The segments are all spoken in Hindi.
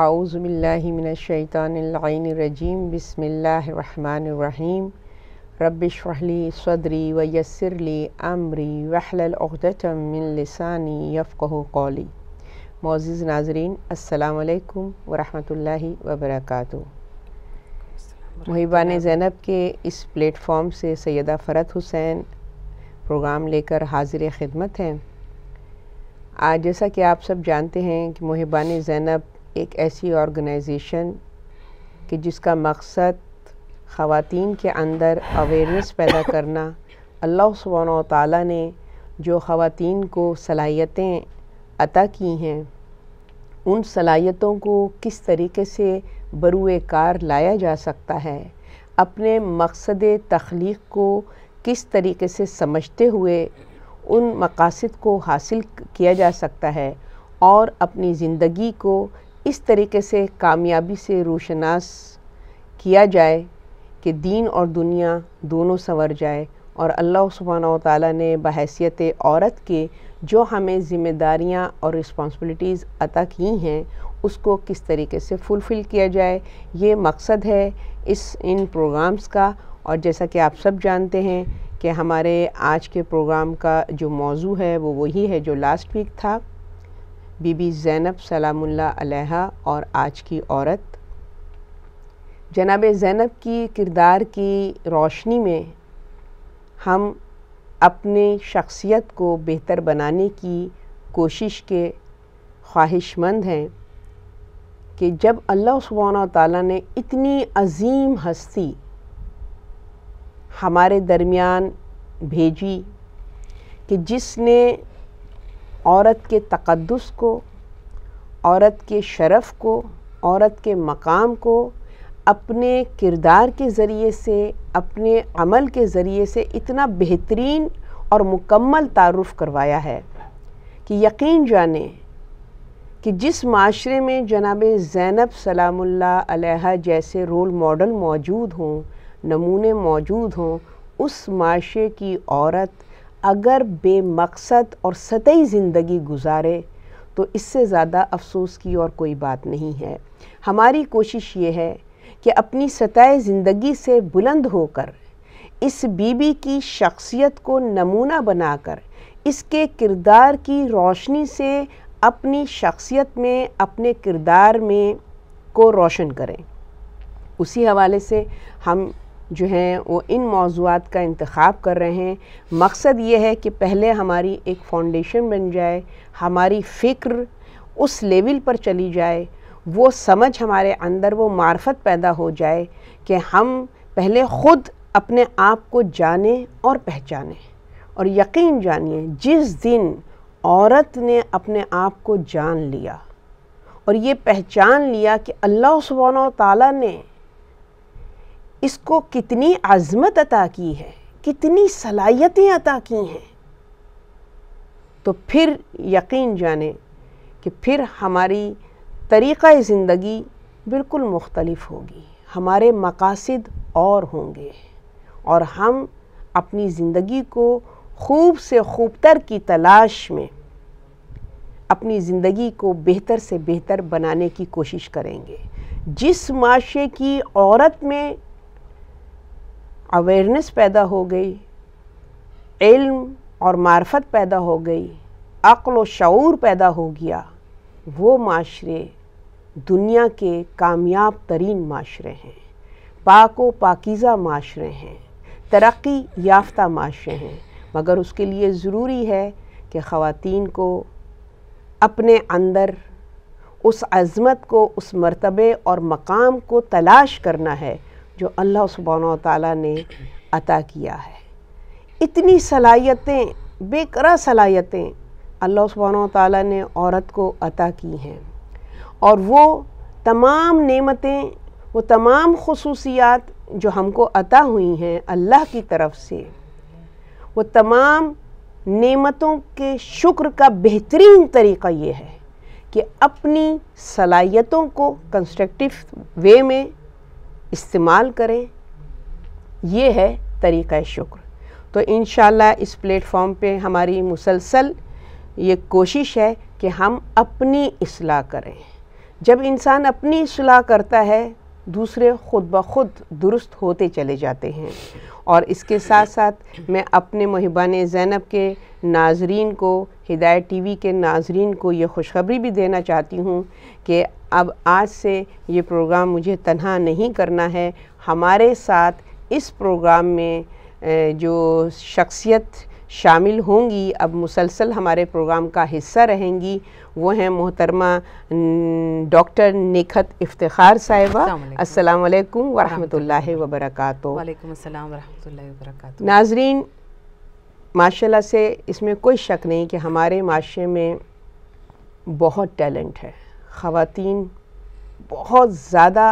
आउज़मिल्लिमिनशैतानरजीम बसमीम रबिशरहली सदरी व यसरली अमरी वहलतमिलसानी यफ़ो कौली मोज़ नाजरीन अल्लाम वरहि वबरक मुहिबान ज़ैनब के इस प्लेटफॉर्म से सैदा फ़रत हुसैन प्रोग्राम लेकर हाजिर ख़िदमत हैं आज जैसा कि आप सब जानते हैं कि महिबान ज़ैनब एक ऐसी ऑर्गेनाइजेशन कि जिसका मकसद ख़वातीन के अंदर अवेयरनेस पैदा करना अल्लाह सुबह ताली ने जो ख़वातीन को सलाहियतें अता की हैं उन सलाहियतों को किस तरीके से बरूए कार लाया जा सकता है अपने मकसद तख्लीक को किस तरीके से समझते हुए उन मकासद को हासिल किया जा सकता है और अपनी ज़िंदगी को इस तरीके से कामयाबी से रोशनास किया जाए कि दीन और दुनिया दोनों संवर जाए और अल्लाह सुबहाना ताली ने बहसीत औरत के जो हमें ज़िम्मेदारियाँ और रिस्पॉन्सिबिलिटीज़ अता की हैं उसको किस तरीके से फुलफ़िल किया जाए ये मकसद है इस इन प्रोग्राम्स का और जैसा कि आप सब जानते हैं कि हमारे आज के प्रोग्राम का जो मौजू है वो वही है जो लास्ट वीक था बीबी ज़ैनब सलामुल्ला अलैहा और आज की औरत जनाब ज़ैनब की किरदार की रोशनी में हम अपने शख्सियत को बेहतर बनाने की कोशिश के ख्वाहिशमंद हैं कि जब अल्लाह सुबहाना ताली ने इतनी अजीम हस्ती हमारे दरमियान भेजी कि जिसने औरत के तकदस को औरत के शरफ़ को औरत के मकाम को अपने किरदार के ज़रिए से अपने अमल के ज़रिए से इतना बेहतरीन और मुकम्मल तारफ़ करवाया है कि यकीन जाने कि जिस माशरे में जनाब ज़ैनब सलामुल्ला जैसे रोल मॉडल मौजूद हों नमूने मौजूद हों उस माशरे की औरत अगर बेमकसद और सतही ज़िंदगी गुजारे तो इससे ज़्यादा अफसोस की और कोई बात नहीं है हमारी कोशिश ये है कि अपनी सतह ज़िंदगी से बुलंद होकर इस बीबी की शख्सियत को नमूना बनाकर इसके किरदार की रोशनी से अपनी शख्सियत में अपने किरदार में को रोशन करें उसी हवाले से हम जो हैं वो इन मौजूद का इंतखब कर रहे हैं मकसद ये है कि पहले हमारी एक फाउंडेशन बन जाए हमारी फ़िक्र उस लेवल पर चली जाए वो समझ हमारे अंदर वो मार्फत पैदा हो जाए कि हम पहले ख़ुद अपने आप को जाने और पहचाने और यकीन जानिए जिस दिन औरत ने अपने आप को जान लिया और ये पहचान लिया कि अल्लाह सुबहाना ताला ने इसको कितनी आज़मत अता की है कितनी सलाहियतें अता की हैं तो फिर यकीन जाने कि फिर हमारी तरीक़ा ज़िंदगी बिल्कुल मुख्तलफ होगी हमारे मकासद और होंगे और हम अपनी ज़िंदगी को खूब से खूबतर की तलाश में अपनी ज़िंदगी को बेहतर से बेहतर बनाने की कोशिश करेंगे जिस माशे की औरत में अवेयरनेस पैदा हो गई इल्म और मार्फत पैदा हो गई अक्ल व शूर पैदा हो गया वो माशरे दुनिया के कामयाब तरीन माशरे हैं पाक व पाकिज़ा माशरे हैं तरक्की याफ्ता माशरे हैं मगर उसके लिए ज़रूरी है कि ख़वातीन को अपने अंदर उस अज़मत को उस मरतबे और मकाम को तलाश करना है जो अल्लाह सुबहान ताली ने अता किया है इतनी सलाहियतें बेकरा सलाहियतें अल्लाह सुबहान ताली ने औरत को अता की हैं और वो तमाम नेमतें वो तमाम खसूसियात जो हमको अता हुई हैं अल्लाह की तरफ से वो तमाम नेमतों के शुक्र का बेहतरीन तरीक़ा ये है कि अपनी सलाहियतों को कंस्ट्रक्टिव वे में इस्तेमाल करें ये है तरीक़ शुक्र तो इन इस प्लेटफॉर्म पे हमारी मुसलसल ये कोशिश है कि हम अपनी असलाह करें जब इंसान अपनी असलाह करता है दूसरे ख़ुद ब खुद दुरुस्त होते चले जाते हैं और इसके साथ साथ मैं अपने महिबान ज़ैनब के नाजरीन को हिदायत टीवी के नाजरीन को ये खुशखबरी भी देना चाहती हूँ कि अब आज से ये प्रोग्राम मुझे तनहा नहीं करना है हमारे साथ इस प्रोग्राम में जो शख्सियत शामिल होंगी अब मुसलसल हमारे प्रोग्राम का हिस्सा रहेंगी वो हैं मोहतरमा डॉक्टर निखत इफ्तार साहिबा अस्सलाम वालेकुम वरहमतुल्लाहि व वालेकुम अस्सलाम वरहमतुल्लाहि व नाजरीन माशाल्लाह से इसमें कोई शक नहीं कि हमारे माशरे में बहुत टैलेंट है ख़वातीन बहुत ज़्यादा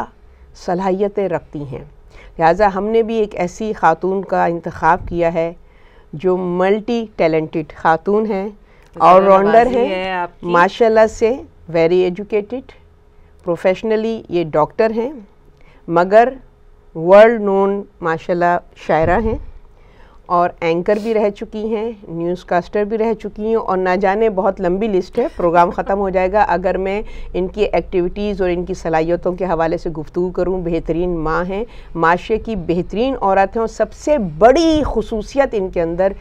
सलाहियतें रखती हैं लिहाजा हमने भी एक ऐसी ख़ातून का इंतखब किया है जो मल्टी टैलेंटेड खातून हैं ऑलराउंडर तो हैं माशाल्लाह से वेरी एजुकेटेड प्रोफेशनली ये डॉक्टर हैं मगर वर्ल्ड नोन माशाल्लाह शायरा हैं और एंकर भी रह चुकी हैं न्यूज़ कास्टर भी रह चुकी हैं और ना जाने बहुत लंबी लिस्ट है प्रोग्राम ख़त्म हो जाएगा अगर मैं इनकी एक्टिविटीज़ और इनकी सलाहियतों के हवाले से गुफ्तु करूँ बेहतरीन माँ हैं माशरे की बेहतरीन औरत हैं और सबसे बड़ी खसूसियत इनके अंदर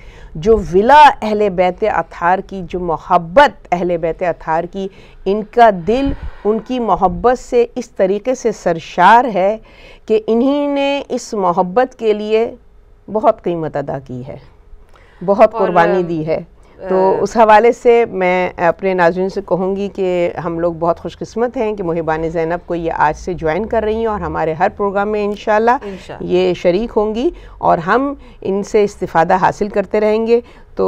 जो विला अहल बैत अथार की जो मोहब्बत अहल बैत अथार की इनका दिल उनकी मोहब्बत से इस तरीके से सरशार है कि इन्हीं ने इस मोहब्बत के लिए बहुत कीमत अदा की है बहुत कुर्बानी दी है तो उस हवाले से मैं अपने नाजुन से कहूँगी कि हम लोग बहुत खुशकस्मत हैं कि मुहिबान ज़ैनब को ये आज से ज्वाइन कर रही हैं और हमारे हर प्रोग्राम में इन ये शरीक होंगी और हम इनसे इस्ता हासिल करते रहेंगे तो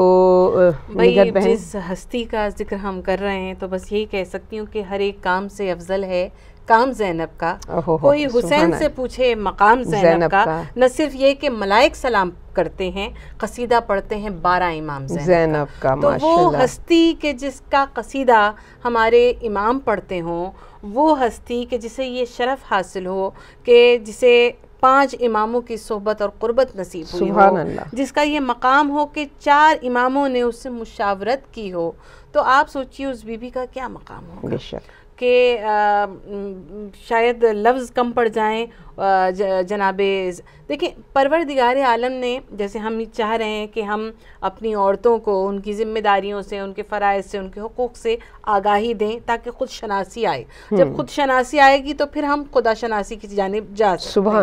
इस जिस हस्ती का जिक्र हम कर रहे हैं तो बस यही कह सकती हूँ कि हर एक काम से अफजल है काम जैनब का कोई हुसैन से पूछे मकाम जैनब का न सिर्फ ये कि मलाइक सलाम करते हैं कसीदा पढ़ते हैं बारह इमाम जैनब का तो वो हस्ती के जिसका कसीदा हमारे इमाम पढ़ते हों वो हस्ती के जिसे ये शरफ़ हासिल हो कि जिसे पांच इमामों की सोबत और कुर्बत नसीब हुई हो जिसका ये मकाम हो कि चार इमामों ने उससे मुशावरत की हो तो आप सोचिए उस बीबी का क्या मकाम होगा के शायद लफ्ज़ कम पड़ जाएँ जनाब देखिए परवरदिगार आलम ने जैसे हम चाह रहे हैं कि हम अपनी औरतों को उनकी ज़िम्मेदारियों से उनके फ़रज़ से उनके हकूक़ से आगाही दें ताकि खुद शनासी आए जब खुद शनासी आएगी तो फिर हम खुदा शनासी की जानब जा सुबह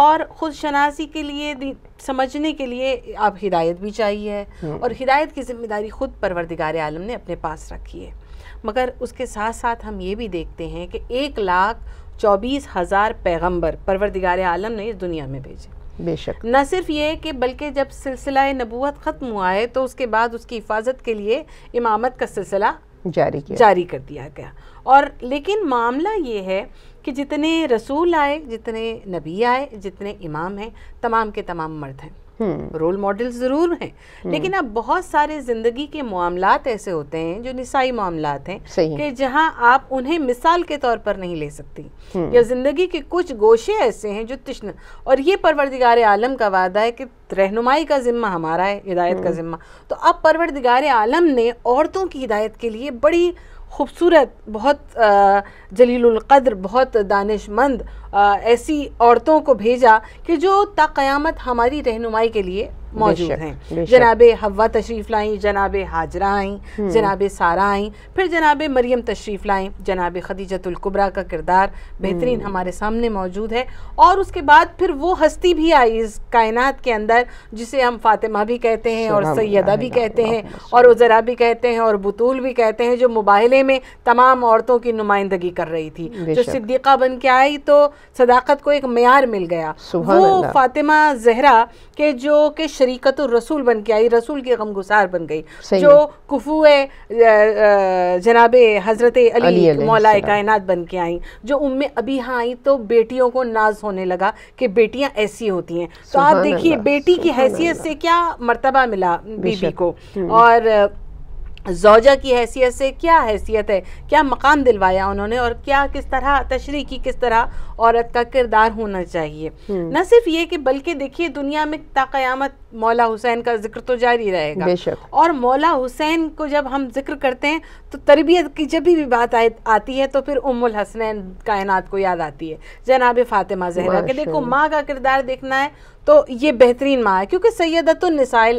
और ख़ुद शनासी के लिए समझने के लिए आप हिदायत भी चाहिए और हिदायत की ज़िम्मेदारी खुद परवरदिगार आलम ने अपने पास रखी है मगर उसके साथ साथ हम ये भी देखते हैं कि एक लाख चौबीस हज़ार पैगम्बर परवरदिगार आलम ने इस दुनिया में भेजे बेशक न सिर्फ ये कि बल्कि जब सिलसिला नबूत ख़त्म हुआ है तो उसके बाद उसकी हिफाजत के लिए इमामत का सिलसिला जारी किया जारी कर दिया गया और लेकिन मामला ये है कि जितने रसूल आए जितने नबी आए जितने इमाम हैं तमाम के तमाम मर्द हैं हम्म। रोल मॉडल ज़रूर हैं हम्म। लेकिन अब बहुत सारे ज़िंदगी के मामलात ऐसे होते हैं जो निसाई मामलात हैं कि जहां आप उन्हें मिसाल के तौर पर नहीं ले सकती हम्म। या ज़िंदगी के कुछ गोशे ऐसे हैं जो तृष्ण और ये परवरदिगार आलम का वादा है कि रहनुमाई का ज़िम्मा हमारा है हिदायत का ज़िम्मा तो अब परवरदिगार आलम ने औरतों की हिदायत के लिए बड़ी खूबसूरत बहुत जलीलुल्क़द्र बहुत दानशमंद ऐसी औरतों को भेजा कि जो ताक़यामत हमारी रहनुमाई के लिए मौजूद हैं जनाब हवा तशरीफ़ लाई जनाब हाजरा आईं हम्म। जनाब सारा आईं फिर जनाब मरियम तशरीफ़ लाएँ जनाब खदीजतुल्कुबरा का किरदार बेहतरीन हम्म। हमारे सामने मौजूद है और उसके बाद फिर वो हस्ती भी आई इस कायनात के अंदर जिसे हम फातिमा भी कहते हैं और सैदा भी कहते हैं और उजरा भी कहते हैं और बतूल भी कहते हैं जो मुबाहले में तमाम औरतों की नुमाइंदगी कर रही थी जो सिद्दीक़ा बन के आई तो सदाकत को एक मैार मिल गया वो फातिमा जहरा के जो कि शरीकत रसूल बन के आई रसूल की गुसार बन गई जो कुफू जनाब हज़रत अली, मौलाए कायनात बन के आई जो उम अभी हाँ आई तो बेटियों को नाज होने लगा कि बेटियां ऐसी होती हैं तो आप देखिए बेटी की हैसियत से क्या मर्तबा मिला बीबी को हम्म। और जोजा की हैसियत से क्या हैसियत है क्या मकाम दिलवाया उन्होंने और क्या किस तरह तशरी की किस तरह औरत का किरदार होना चाहिए हम्म। न सिर्फ ये कि बल्कि देखिए दुनिया में ताक़यामत मौला हुसैन का जिक्र तो जारी रहेगा बेशक और मौला हुसैन को जब हम जिक्र करते हैं तो तरबियत की जब भी बात आ, आती है तो फिर उमुल हसनैन कायनात को याद आती है जनाब फातिमा जहरा के देखो माँ का किरदार देखना है तो ये बेहतरीन माँ है क्योंकि सैदत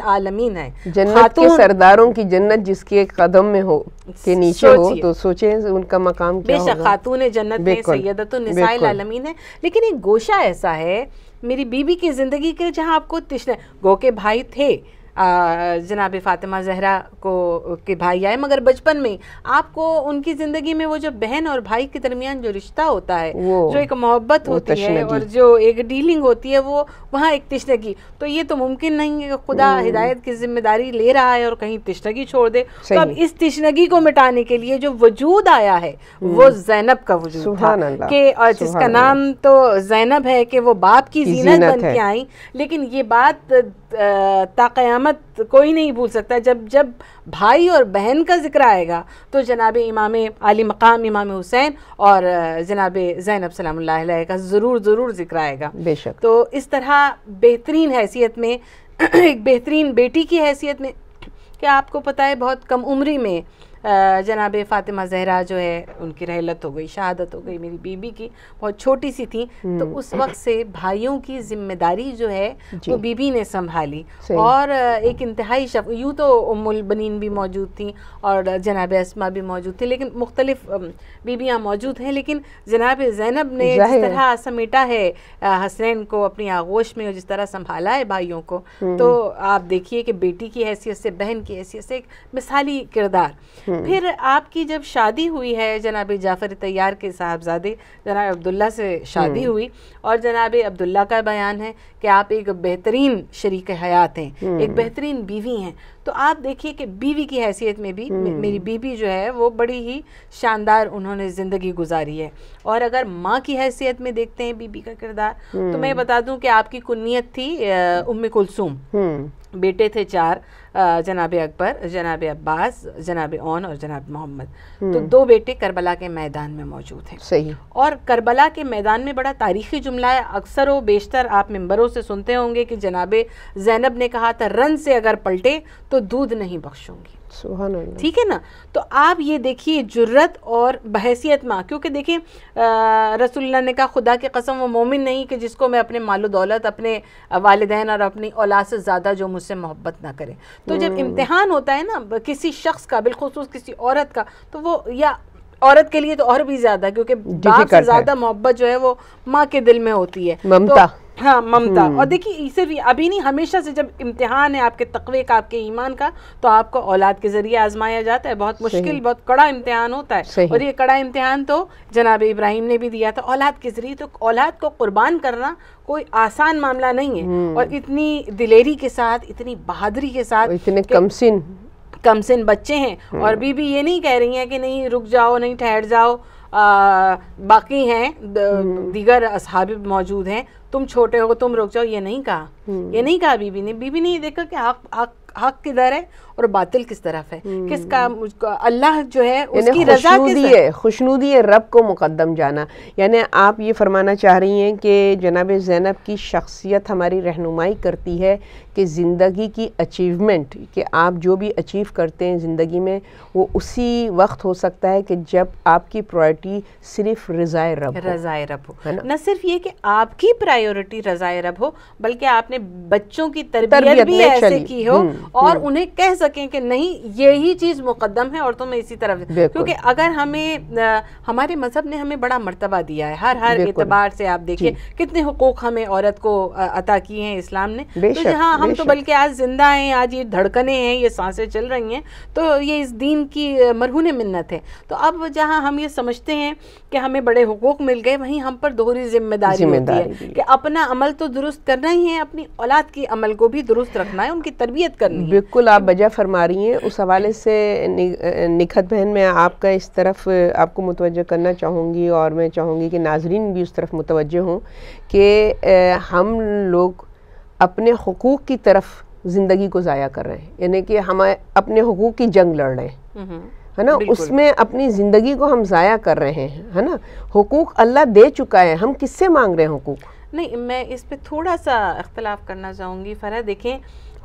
आलमीन है जन्नत के सरदारों की जन्नत जिसके एक कदम में हो के नीचे हो तो सोचे उनका मकाम क्या बेशक खातून जन्नत में सैदत आलमीन है लेकिन एक गोशा ऐसा है मेरी बीबी की ज़िंदगी के जहाँ आपको तिश्ने गो के भाई थे जनाब फ़ातिमा जहरा को के भाई आए मगर बचपन में आपको उनकी ज़िंदगी में वो जो बहन और भाई के दरमियान जो रिश्ता होता है जो एक मोहब्बत होती है और जो एक डीलिंग होती है वो वहाँ एक तश्नगी तो ये तो मुमकिन नहीं है कि खुदा हम्म। हिदायत की जिम्मेदारी ले रहा है और कहीं तश्नगी छोड़ दे तो अब इस तश्नगी को मिटाने के लिए जो वजूद आया है हम्म। वो जैनब का वजूद के जिसका नाम तो जैनब है कि वो बाप की जीनत बन के आई लेकिन ये बात क़यामत कोई नहीं भूल सकता जब जब भाई और बहन का ज़िक्र आएगा तो जनाब इमाम आली मकाम इमाम हुसैन और जनाब ज़ैनब सलाम का ज़रूर ज़रूर ज़िक्र आएगा बेशक तो इस तरह बेहतरीन हैसियत में एक बेहतरीन बेटी की हैसियत में क्या आपको पता है बहुत कम उम्री में जनाब फ़ातिमा जहरा जो है उनकी रहलत हो गई शहादत हो गई मेरी बीबी की बहुत छोटी सी थी तो हम्म। उस वक्त से भाइयों की जिम्मेदारी जो है वो बीबी ने संभाली और एक इंतहाई शब यूँ तो उमुल बनीन भी मौजूद थी और जनाब असमा भी मौजूद थी लेकिन मुख्तलिफ बीबियाँ मौजूद हैं लेकिन जनाब जैनब ने जिस तरह समेटा है हसनैन को अपनी आगोश में और जिस तरह संभाला है भाइयों को हम्म। तो आप देखिए कि बेटी की हैसियत से बहन की हैसियत से एक मिसाली किरदार हम्म। फिर आपकी जब शादी हुई है जनाब जाफ़र तैयार के साहबजादे जनाब अब्दुल्ला से शादी हम्म। हुई और जनाब अब्दुल्ला का बयान है कि आप एक बेहतरीन शरीक हयात हैं हम्म। एक बेहतरीन बीवी हैं तो आप देखिए कि बीवी की हैसियत में भी मेरी बीवी जो है वो बड़ी ही शानदार उन्होंने ज़िंदगी गुजारी है और अगर माँ की हैसियत में देखते हैं बीबी का किरदार तो मैं बता दूँ कि आपकी कुन्नीत थी उम कुलसुम बेटे थे चार जनाब अकबर जनाब अब्बास जनाब ओन और जनाब मोहम्मद तो हम्म। दो बेटे करबला के मैदान में मौजूद हैं सही और करबला के मैदान में बड़ा तारीखी जुमला है अक्सर व बेशतर आप मेम्बरों से सुनते होंगे कि जनाब जैनब ने कहा था रन से अगर पलटे तो दूध नहीं बख्शूंगी ठीक है ना तो आप ये देखिए जुर्रत और बहसीत माँ क्योंकि देखिए रसुल्ला ने कहा खुदा की कसम वो मोमिन नहीं कि जिसको मैं अपने मालो दौलत अपने वालदे और अपनी औलाद से ज़्यादा जो मुझसे मोहब्बत ना करे तो जब हम्म। इम्तहान होता है ना किसी शख्स का बिलखसूस किसी औरत का तो वो या औरत के लिए तो और भी ज़्यादा क्योंकि बाप से ज़्यादा मोहब्बत जो है वो माँ के दिल में होती है ममता तो हाँ ममता और हम्म। देखिए सिर्फ अभी नहीं हमेशा से जब इम्तिहान है आपके तकवे का आपके ईमान का तो आपको औलाद के जरिए आजमाया जाता है बहुत मुश्किल बहुत कड़ा इम्तिहान होता है और ये कड़ा इम्तिहान तो जनाब इब्राहिम ने भी दिया था औलाद के जरिए तो औलाद को कुर्बान करना कोई आसान मामला नहीं है हम्म। और इतनी दिलेरी के साथ इतनी बहादुरी के साथ इतने कमसिन कमसिन बच्चे हैं हम्म। और बीबी ये नहीं कह रही हैं कि नहीं रुक जाओ नहीं ठहर जाओ आ, बाकी हैं दीगर अब मौजूद हैं तुम छोटे हो तुम रुक जाओ ये नहीं कहा हम्म। ये नहीं कहा बीबी ने बीबी ने ये देखा कि हक हक हक किधर है और बातिल किस तरफ है हम्म। किसका अल्लाह जो है उसकी रजा है खुशनुदी है रब को मुकदम जाना यानी आप ये फरमाना चाह रही हैं कि जनाब जैनब की शख्सियत हमारी रहनुमाई करती है कि ज़िंदगी की अचीवमेंट कि आप जो भी अचीव करते हैं ज़िंदगी में वो उसी वक्त हो सकता है कि जब आपकी प्रायोरिटी सिर्फ रज़ाए रब रज़ाए रब हो न सिर्फ ये कि आपकी प्रायोरिटी रज़ाए रब हो बल्कि आपने बच्चों की तरबियत भी ऐसे की हो हम्म, और हम्म। उन्हें कह सकते सकें कि नहीं यही चीज़ मुकदम है औरतों में इसी तरफ क्योंकि अगर हमें आ, हमारे मज़हब ने हमें बड़ा मरतबा दिया है हर हर एतबार से आप देखिए कितने हकूक़ हमें औरत को अता किए हैं इस्लाम ने तो हाँ हम तो बल्कि आज जिंदा हैं आज ये धड़कने हैं ये सांसें चल रही हैं तो ये इस दीन की मरहून मन्नत है तो अब जहाँ हम ये समझते हैं कि हमें बड़े हकूक़ मिल गए वहीं हम पर दोहरी जिम्मेदारी होती है कि अपना अमल तो दुरुस्त करना ही है अपनी औलाद के अमल को भी दुरुस्त रखना है उनकी तरबियत करनी बिल्कुल आप बजा फरमा रही हैं उस हवाले से नि, निखत बहन मैं आपका इस तरफ आपको मुतवजह करना चाहूँगी और मैं चाहूँगी कि नाजरीन भी उस तरफ मुतवजह हों कि हम लोग अपने हकूक़ की तरफ ज़िंदगी को ज़ाया कर रहे हैं यानी कि हम अपने हकूक़ की जंग लड़ रहे हैं हम्म, हम्म। है ना उसमें अपनी ज़िंदगी को हम ज़ाया कर रहे हैं है ना हकूक़ अल्लाह दे चुका है हम किससे मांग रहे हैं हकूक़ नहीं मैं इस पर थोड़ा सा अख्तिलाफ़ करना चाहूँगी फ़रह देखें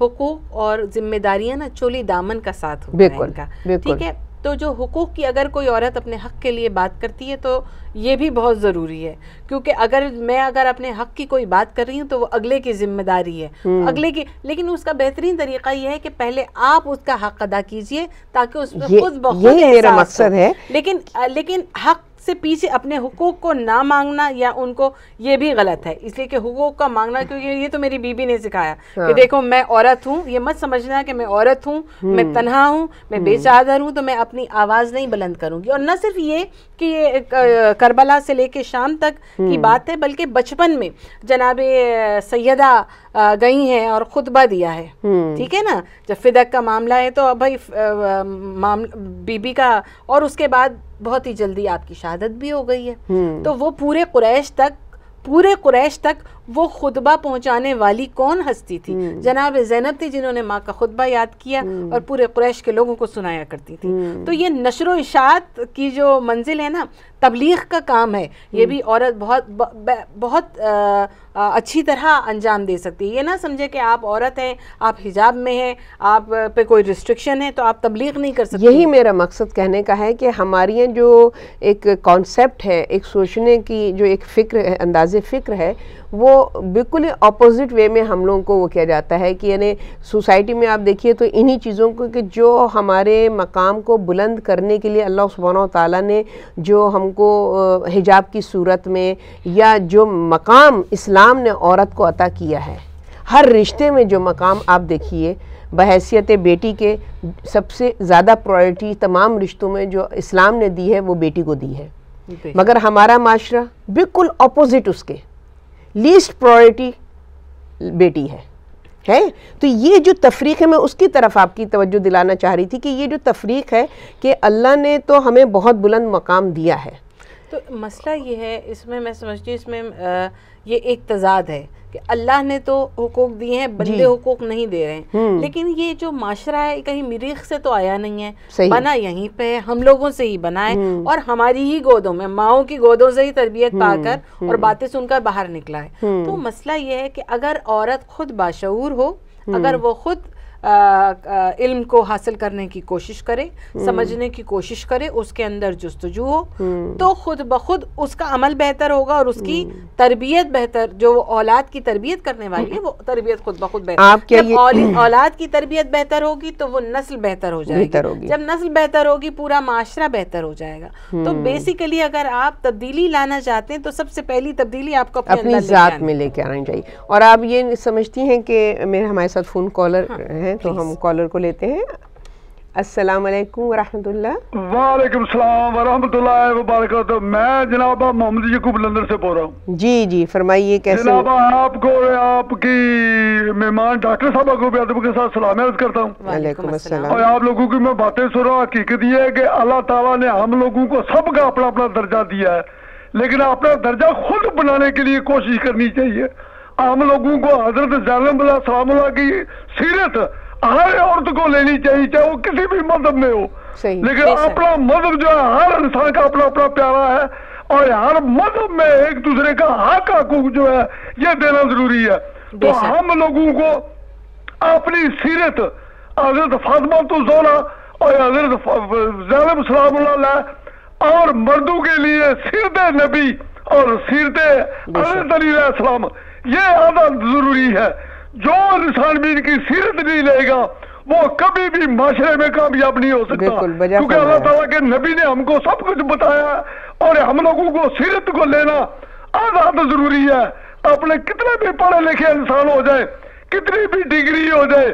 हुकूक और जिम्मेदारियां ना चोली दामन का साथ बिल्कुल ठीक है तो जो हुकूक की अगर कोई औरत अपने हक़ के लिए बात करती है तो ये भी बहुत ज़रूरी है क्योंकि अगर मैं अगर अपने हक़ की कोई बात कर रही हूँ तो वो अगले की जिम्मेदारी है हम्म। अगले की लेकिन उसका बेहतरीन तरीका यह है कि पहले आप उसका हक़ अदा कीजिए ताकि उसमें खुद बहुत मेरा मकसद है लेकिन लेकिन हक़ से पीछे अपने हुकूक को ना मांगना या उनको ये भी गलत है इसलिए कि हुकूक का मांगना क्योंकि ये तो मेरी बीबी ने सिखाया कि हाँ। देखो मैं औरत हूँ ये मत समझना कि मैं औरत हूँ मैं हम्म। तनहा हूँ मैं हम्म। बेचादर हूँ तो मैं अपनी आवाज़ नहीं बुलंद करूँगी और न सिर्फ ये कि ये करबला से लेके शाम तक की हम्म। बात है बल्कि बचपन में जनाब सैदा गई हैं और खुतबा दिया है ठीक है ना जब फिदक का मामला है तो अब भाई बीबी का और उसके बाद बहुत ही जल्दी आपकी शहादत भी हो गई है हम्म। तो वो पूरे कुरैश तक पूरे कुरैश तक वो खुतबा पहुंचाने वाली कौन हस्ती थी हम्म। जनाब जैनब थी जिन्होंने माँ का खुतबा याद किया हम्म। और पूरे क्रैश के लोगों को सुनाया करती थी हम्म। तो ये नशर इशात की जो मंजिल है ना तबलीग का काम है ये भी औरत बहुत ब, ब, बहुत आ, आ, अच्छी तरह अंजाम दे सकती है ये ना समझे कि आप औरत हैं आप हिजाब में हैं आप पे कोई रिस्ट्रिक्शन है तो आप तबलीग नहीं कर सकते यही मेरा मकसद कहने का है कि हमारी जो एक कॉन्सेप्ट है एक सोचने की जो एक फ़िक्र अंदाज फ़िक्र है वो बिल्कुल ही अपोजिट वे में हम लोगों को वो किया जाता है कि यानी सोसाइटी में आप देखिए तो इन्हीं चीज़ों को कि जो हमारे मकाम को बुलंद करने के लिए अल्लाह सुबहाना ताली ने जो हमको हिजाब की सूरत में या जो मकाम इस्लाम ने औरत को अता किया है हर रिश्ते में जो मकाम आप देखिए बहसीत बेटी के सबसे ज़्यादा प्रायोरिटी तमाम रिश्तों में जो इस्लाम ने दी है वो बेटी को दी है मगर हमारा माशरा बिल्कुल अपोज़िट उसके लीस्ट प्रायोरिटी बेटी है है तो ये जो तफरीक है मैं उसकी तरफ आपकी तवज्जो दिलाना चाह रही थी कि ये जो तफरीक है कि अल्लाह ने तो हमें बहुत बुलंद मकाम दिया है तो मसला ये है इसमें मैं समझती हूँ इसमें आ, ये एक तजाद है कि अल्लाह ने तो हुकूक दिए हैं बंदे हुकूक नहीं दे रहे हैं हम्म। लेकिन ये जो माशरा है कहीं मरीख से तो आया नहीं है बना यहीं पे है हम लोगों से ही बना है हम्म। और हमारी ही गोदों में माओ की गोदों से ही तरबियत हम्म, पाकर और बातें सुनकर बाहर निकला है तो मसला ये है कि अगर औरत खुद बाशूर हो अगर वो खुद इल्म को हासिल करने की कोशिश करे हम्म। समझने की कोशिश करे उसके अंदर जस्तजू हो हम्म। तो खुद ब खुद उसका अमल बेहतर होगा और उसकी हम्म। तरबियत बेहतर जो औलाद की तरबियत करने वाली है वो तरबियत खुद ब खुद बेहतर औलाद की तरबियत बेहतर होगी तो वो नस्ल बेहतर हो जाएगी जब नस्ल बेहतर होगी पूरा माशरा बेहतर हो जाएगा तो बेसिकली अगर आप तब्दीली लाना चाहते हैं तो सबसे पहली तब्दीली आपको अपनी जात में लेके आना चाहिए और आप ये समझती हैं कि मेरे हमारे साथ फ़ोन कॉलर है हैं तो हम कॉलर को लेते हैं अस्सलाम वालेकुम वरहमतुल्लाह वालेकुम सलाम वरहमतुल्लाह वबरकत मैं जनाब मोहम्मद यकूब लंदन से बोल रहा हूँ जी जी फरमाइए कैसे जनाब आपको आपकी मेहमान डॉक्टर साहब को भी अदब के साथ सलाम अर्ज करता हूँ और आप लोगों की मैं बातें सुन रहा हूँ हकीकत ये है कि अल्लाह ताला ने हम लोगों को सबका अपना अपना दर्जा दिया है लेकिन अपना दर्जा खुद बनाने के लिए कोशिश करनी चाहिए हम लोगों को हजरत जैनबुल्ला सलामुल्ला की सीरत हर औरत को लेनी चाहिए चाहे वो किसी भी मजहब में हो लेकिन अपना मजहब जो है हर इंसान का अपना अपना प्यारा है और हर मजहब में एक दूसरे का हक हकूक जो है ये देना जरूरी है तो हम लोगों को अपनी सीरत हजरत फातमा तो जोला और हजरत जैनब सलाम और मर्दों के लिए सीरत नबी और सीरत हजरत अली सलाम ये आदत जरूरी है जो इंसान की सीरत नहीं लेगा वो कभी भी माशरे में कामयाब नहीं हो सकता क्योंकि अल्लाह ताला के नबी ने हमको सब कुछ बताया और हम लोगों को सीरत को लेना आजाद जरूरी है अपने कितने भी पढ़े लिखे इंसान हो जाए कितनी भी डिग्री हो जाए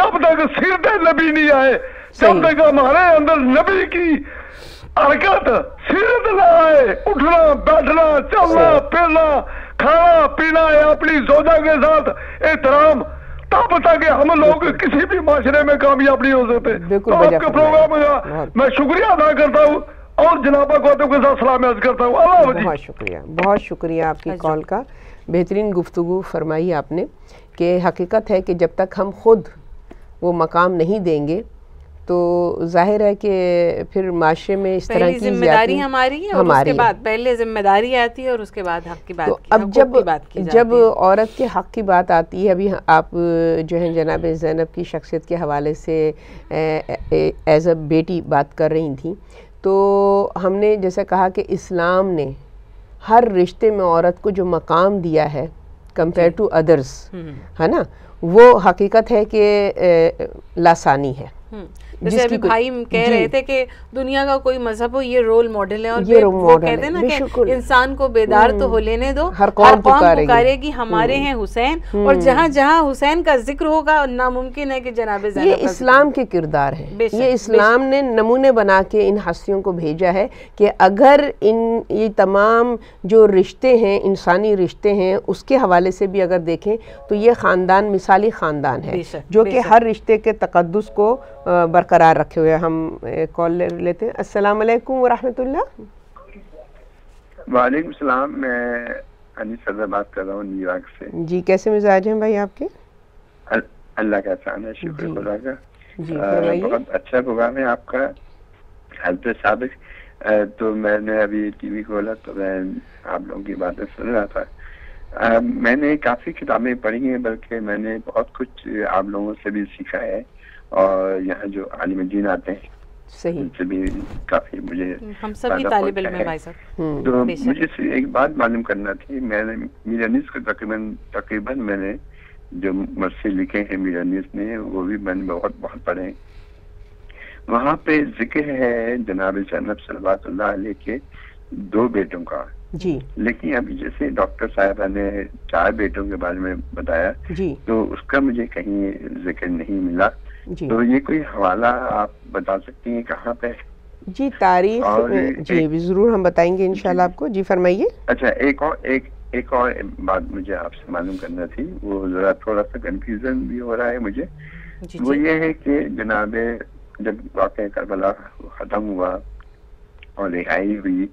जब तक सीरत नबी नहीं आए जब तक हमारे अंदर नबी की हरकत सीरत ना आए उठना बैठना चलना फिरना खाना पीना है अपनी जोजा के साथ एहतराम तब तक हम लोग किसी भी माशरे में कामयाब नहीं हो सकते तो आपका प्रोग्राम मैं शुक्रिया अदा करता हूँ और जनाबा गौतम के साथ सलाम अर्ज करता हूँ बहुत शुक्रिया बहुत शुक्रिया आपकी अच्छा। कॉल का बेहतरीन गुफ्तु फरमाई आपने कि हकीकत है कि जब तक हम खुद वो मकाम नहीं देंगे तो जाहिर है कि फिर माशरे में इस तरह की जिम्मेदारी हमारी है और हमारी उसके बाद पहले जिम्मेदारी आती है और उसके बाद हक की बात तो की, अब जब की बात की जब औरत के हक की बात आती है अभी आप जो है जनाब जैनब की शख्सियत के हवाले से एज अ बेटी बात कर रही थी तो हमने जैसे कहा कि इस्लाम ने हर रिश्ते में औरत को जो मकाम दिया है कंपेयर टू अदर्स है ना वो हकीकत है कि लासानी है हम्म। जैसे अभी भाई कह रहे थे कि दुनिया का कोई मजहब हो ये रोल मॉडल है और ये वो कहते हैं ना कि इंसान को बेदार तो हम्म। हो लेने दो हर कौम पुकारेगी हमारे हम्म। हैं हुसैन और हम्म। जहाँ जहाँ हुसैन का जिक्र होगा नामुमकिन है कि जनाब ये इस्लाम के किरदार है ये इस्लाम ने नमूने बना के इन हस्तियों को भेजा है कि अगर इन ये तमाम जो रिश्ते हैं इंसानी रिश्ते हैं उसके हवाले से भी अगर देखें तो ये ख़ानदान मिसाली ख़ानदान है जो कि हर रिश्ते के तकदस को बरकरार बरकरार रखे हुए हम कॉल ले लेते हैं अस्सलाम वालेकुम वरहमतुल्ला वालेकुम सलाम मैं अली सदर बात कर रहा हूँ न्यूयॉर्क से जी कैसे मिजाज हैं भाई आपके अल्लाह का एहसान है शुक्र खुदा का बहुत अच्छा प्रोग्राम है आपका हेल्प सबक तो मैंने अभी टीवी खोला तो मैं आप लोगों की बातें सुन रहा था आ, मैंने काफ़ी किताबें पढ़ी हैं बल्कि मैंने बहुत कुछ आप लोगों से भी सीखा है और यहाँ जो आलिम दीन आते हैं सही उनसे भी काफी मुझे हम सब तालिब है भाई हम्म। तो मुझे एक बात मालूम करना थी मैंने मीरा न्यूज को तकरीबन तकरीबन मैंने जो मरसे लिखे हैं मीरा न्यूज ने वो भी मैंने बहुत बहुत पढ़े वहाँ पे जिक्र है जनाब जनब सलवा के दो बेटों का जी लेकिन अभी जैसे डॉक्टर साहबा ने चार बेटों के बारे में बताया जी तो उसका मुझे कहीं जिक्र नहीं मिला तो ये कोई हवाला आप बता सकती हैं कहाँ पे जी तारीख जी भी जरूर हम बताएंगे इनशाला आपको जी फरमाइए अच्छा एक और एक एक और बात मुझे आपसे मालूम करना थी वो जरा थोड़ा सा कंफ्यूजन भी हो रहा है मुझे जी, वो जी. ये है कि जनाब जब वाक़ करबला ख़त्म हुआ और रिहाई हुई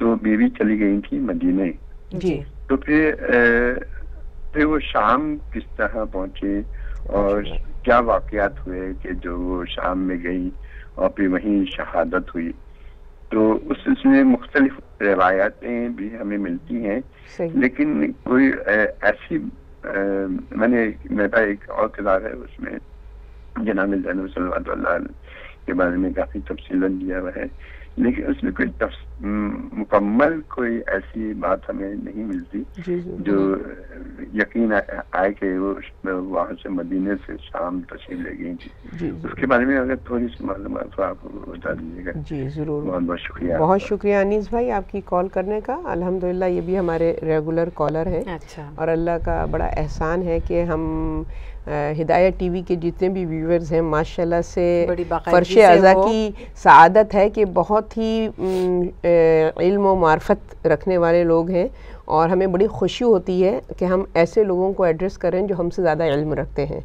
तो बीवी चली गई थी मदीने जी तो फिर फिर वो शाम किस तरह पहुंचे और क्या वाकयात हुए कि जो वो शाम में गई और फिर वहीं शहादत हुई तो उस इसमें मुख्तलिफ रवायातें भी हमें मिलती हैं लेकिन कोई ऐसी मैंने मेरा एक और किताब है उसमें जनाब जैन सल्ला के बारे में काफ़ी तफसीला दिया हुआ है लेकिन उसमें कोई मुकम्मल कोई ऐसी बात हमें नहीं मिलती जो यकीन आए कि वो वहाँ से मदीने से शाम तशीफ ले गई थी उसके बारे में अगर थोड़ी सी मालूम तो आप बता दीजिएगा जी ज़रूर बहुत बहुत शुक्रिया बहुत शुक्रिया अनिस भाई आपकी कॉल करने का अल्हम्दुलिल्लाह ये भी हमारे रेगुलर कॉलर है अच्छा और अल्लाह का बड़ा एहसान है कि हम हिदायत टीवी के जितने भी व्यूवर्स हैं माशाल्लाह से फ़र्श अज़ा की सदत है कि बहुत ही इल्म व मार्फत रखने वाले लोग हैं और हमें बड़ी खुशी होती है कि हम ऐसे लोगों को एड्रेस करें जो हमसे ज़्यादा इल्म रखते हैं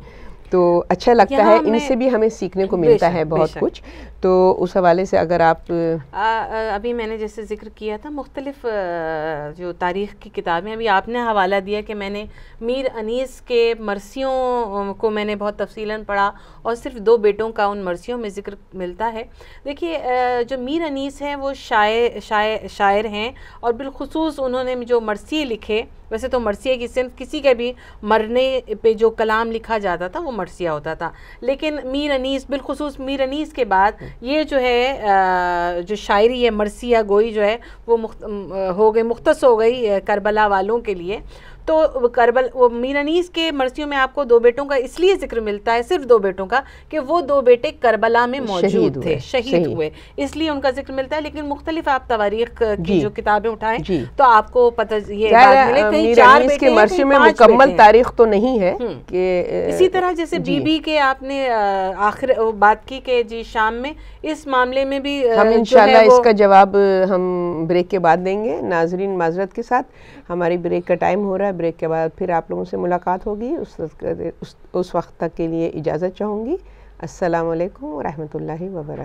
तो अच्छा लगता है इनसे भी हमें सीखने को मिलता है बहुत कुछ तो उस हवाले से अगर आप आ, अभी मैंने जैसे जिक्र किया था मुख्तलिफ जो तारीख़ की किताबें अभी आपने हवाला दिया कि मैंने मीर अनीस के मरसियों को मैंने बहुत तफसीला पढ़ा और सिर्फ दो बेटों का उन मरसियों में जिक्र मिलता है देखिए जो मीर अनीस हैं वो शायर शायर शायर हैं और बिलखसूस उन्होंने जो मरसिए लिखे वैसे तो मरसिया की सिर्फ किसी के भी मरने पे जो कलाम लिखा जाता था वो मरसिया होता था लेकिन मीर अनीस बिलखसूस मीर अनीस के बाद ये जो है जो शायरी है मरसिया गोई जो है वो मुख्त, हो गई मुख्तस हो गई करबला वालों के लिए तो करबल वो मीनानीस के मरसियों में आपको दो बेटों का इसलिए जिक्र मिलता है सिर्फ दो बेटों का कि वो दो बेटे करबला में मौजूद थे शहीद हुए इसलिए उनका जिक्र मिलता है लेकिन मुख्तलिफ आप तवारीख की जो किताबें उठाएं तो आपको पता ये मरसी में मुकम्मल तारीख तो नहीं है हम्म। कि इसी तरह जैसे बीबी के आपने आखिर बात की के जी शाम में इस मामले में भी हम इंशाल्लाह इसका जवाब हम ब्रेक के बाद देंगे नाजरीन माजरत के साथ हमारी ब्रेक का टाइम हो रहा है ब्रेक के बाद फिर आप लोगों से मुलाकात होगी उस उस, वक्त तक के लिए इजाज़त चाहूँगी असलकम वरहमल वर्क